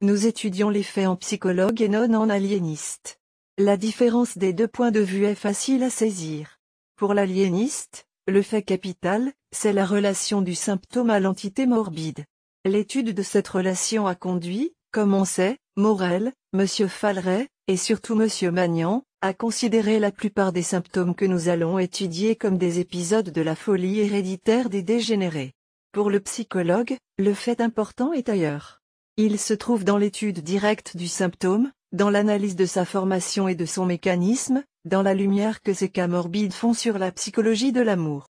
Nous étudions les faits en psychologue et non en aliéniste. La différence des deux points de vue est facile à saisir. Pour l'aliéniste, le fait capital, c'est la relation du symptôme à l'entité morbide. L'étude de cette relation a conduit, comme on sait, Morel, M. Falret, et surtout M. Magnan, à considérer la plupart des symptômes que nous allons étudier comme des épisodes de la folie héréditaire des dégénérés. Pour le psychologue, le fait important est ailleurs. Il se trouve dans l'étude directe du symptôme, dans l'analyse de sa formation et de son mécanisme, dans la lumière que ces cas morbides font sur la psychologie de l'amour.